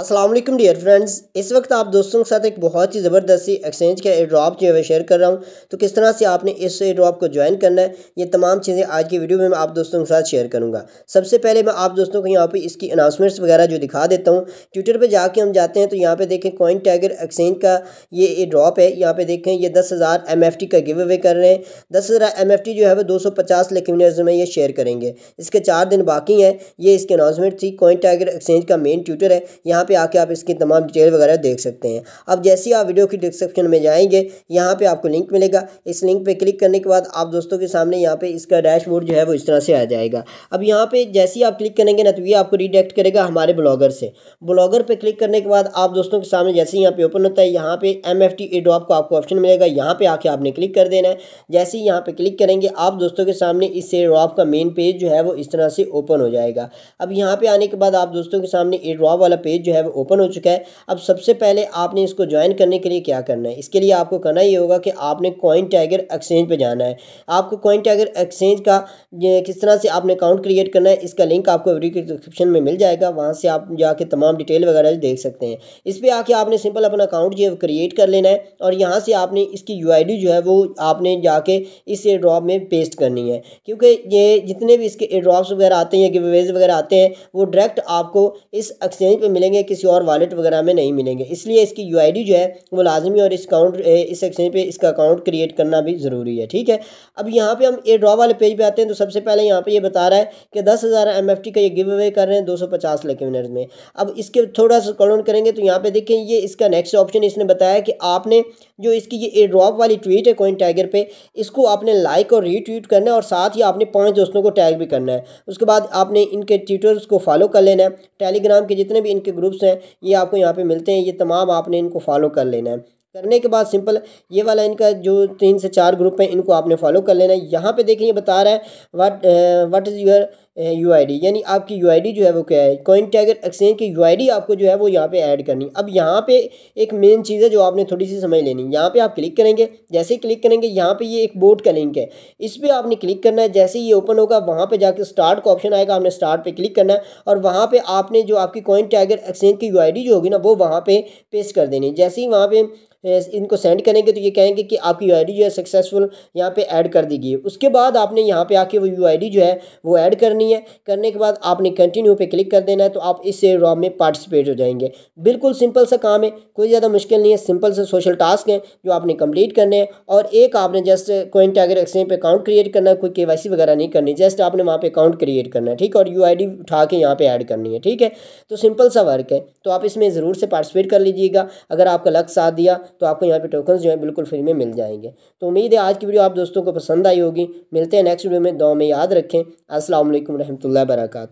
Aslam dear friends इस वक्त आप दोस्तों के साथ एक बहुत ही ज़बरदस्ती एक्सचेंज का एड्रॉप जो है शेयर कर रहा हूँ तो किस तरह से आपने इस एड्रॉप को ज्वाइन करना है ये तमाम चीज़ें आज की वीडियो में मैं आप दोस्तों के साथ शेयर करूँगा सबसे पहले मैं आप दोस्तों को यहाँ पे इसकी अनाउंसमेंट्स वगैरह जो दिखा देता हूँ ट्विटर पर जाके हम जाते हैं तो यहाँ पर देखें कॉइन टाइगर एक्सचेंज का ये ड्रॉप है यहाँ पर देखें ये दस हज़ार एम एफ टी का गिव अवे कर रहे हैं दस हज़ार एम एफ टी जो है वो दो सौ पचास लेकिन में ये शेयर करेंगे इसके चार दिन बाकी हैं ये इसकी अनाउंसमेंट थी कॉइन टाइगर एक्सचेंज का मेन ट्विटर है यहाँ यहाँ पे आके आप इसकी तमाम डिटेल वगैरह देख सकते हैं अब जैसे ही आप वीडियो की डिस्क्रिप्शन में जाएंगे यहाँ पे आपको लिंक मिलेगा इस लिंक पे क्लिक करने के बाद आप दोस्तों के सामने यहाँ पे इसका डैशबोर्ड जो है वो इस तरह से आ जाएगा अब यहाँ पे जैसे ही आप क्लिक करेंगे ना तो ये आपको रिडायरेक्ट करेगा हमारे ब्लॉगर से ब्लॉगर पर क्लिक करने के बाद आप दोस्तों के सामने जैसे ही यहाँ पे ओपन होता है यहाँ पे एम एफ टी ड्रॉप को आपको ऑप्शन मिलेगा यहाँ पे आके आपने क्लिक कर देना है जैसे ही यहाँ पे क्लिक करेंगे आप दोस्तों के सामने इस ए ड्रॉप का मेन पेज जो है वो इस तरह से ओपन हो जाएगा अब यहाँ पे आने के बाद आप दोस्तों के सामने ए ड्रॉप वाला पेज जो है वो ओपन हो चुका है अब सबसे पहले आपने इसको ज्वाइन करने के लिए क्या करना है इसके लिए आपको करना ये होगा कि आपने कॉइन टाइगर एक्सचेंज पर जाना है आपको कॉइन टाइगर एक्सचेंज का किस तरह से आपने अकाउंट क्रिएट करना है इसका लिंक आपको वीडियो डिस्क्रिप्शन में मिल जाएगा वहाँ से आप जाके तमाम डिटेल वगैरह देख सकते हैं इस पर आके आपने सिंपल अपना अकाउंट जो है क्रिएट कर लेना है और यहाँ से आपने इसकी यू जो है वो आपने जाके इस एड्रॉप में पेस्ट करनी है क्योंकि ये जितने भी इसके एड्रॉप्स वगैरह आते हैं या गिवेज वगैरह आते हैं वो डायरेक्ट आपको इस एक्सचेंज पर मिलेंगे किसी और वालेट वगैरह में नहीं मिलेंगे इसलिए इसकी यू जो है वो लाजमी और इस अकाउंट इस एक्सचेंज पे इसका अकाउंट क्रिएट करना भी ज़रूरी है ठीक है अब यहाँ पे हम ए ड्रॉ वाले पेज पे आते हैं तो सबसे पहले यहाँ पे ये बता रहा है कि दस हज़ार एम एफ टी का ये गिव अवे कर रहे हैं दो सौ पचास में अब इसके थोड़ा सा कॉलोन करेंगे तो यहाँ पर देखें ये इसका नेक्स्ट ऑप्शन इसने बताया कि आपने जो इसकी ये ए ड्रॉप वाली ट्वीट है कोइन टाइगर पे इसको आपने लाइक और रीट्वीट करना है और साथ ही आपने पाँच दोस्तों को टैग भी करना है उसके बाद आपने इनके ट्विटर्स को फॉलो कर लेना है टेलीग्राम के जितने भी इनके ग्रुप ग्रुप्स हैं ये आपको यहाँ पे मिलते हैं ये तमाम आपने इनको फॉलो कर लेना है करने के बाद सिंपल ये वाला इनका जो तीन से चार ग्रुप हैं इनको आपने फॉलो कर लेना है यहाँ पे ये बता रहा है what what is your U यानी आपकी यू जो है वो क्या है कॉइन टैगर एक्सचेंज की यू आपको जो है वो यहाँ पे ऐड करनी अब यहाँ पे एक मेन चीज़ है जो आपने थोड़ी सी समझ लेनी यहाँ पे आप क्लिक करेंगे जैसे ही क्लिक करेंगे यहाँ पे ये एक बोर्ड का लिंक है इस पर आपने क्लिक करना है जैसे ही ये ओपन होगा वहाँ पर जाकर स्टार्ट का ऑप्शन आएगा आपने स्टार्ट पर क्लिक करना है और वहाँ पर आपने जो आपकी कॉइन टैगर एक्सचेंज की यू जो होगी ना वो वहाँ पर पेस्ट कर देनी जैसे ही वहाँ पर इनको सेंड करेंगे तो ये कहेंगे कि आपकी यू जो है सक्सेसफुल यहाँ पर ऐड कर दी गई उसके बाद आपने यहाँ पर आके वो यू जो है वो ऐड करनी करनी है करने के बाद आपने कंटिन्यू पे क्लिक कर देना है तो आप इस रॉम में पार्टिसिपेट हो जाएंगे बिल्कुल सिंपल सा काम है कोई ज़्यादा मुश्किल नहीं है सिंपल से सोशल टास्क हैं जो आपने कंप्लीट करने हैं और एक आपने जस्ट कोई टाइगर एक्सचेंज पर अकाउंट क्रिएट करना कोई के वगैरह नहीं करनी जस्ट आपने वहाँ पर अकाउंट क्रिएट करना है ठीक और यू उठा के यहाँ पर ऐड करनी है ठीक है तो सिंपल सा वर्क है तो आप इसमें ज़रूर से पार्टिसिपेट कर लीजिएगा अगर आपका लक साथ दिया तो आपको यहाँ पर टोकन जो है बिल्कुल फ्री में मिल जाएंगे तो उम्मीद है आज की वीडियो आप दोस्तों को पसंद आई होगी मिलते हैं नेक्स्ट वीडियो में दो में याद रखें असलम वरहमल वर्का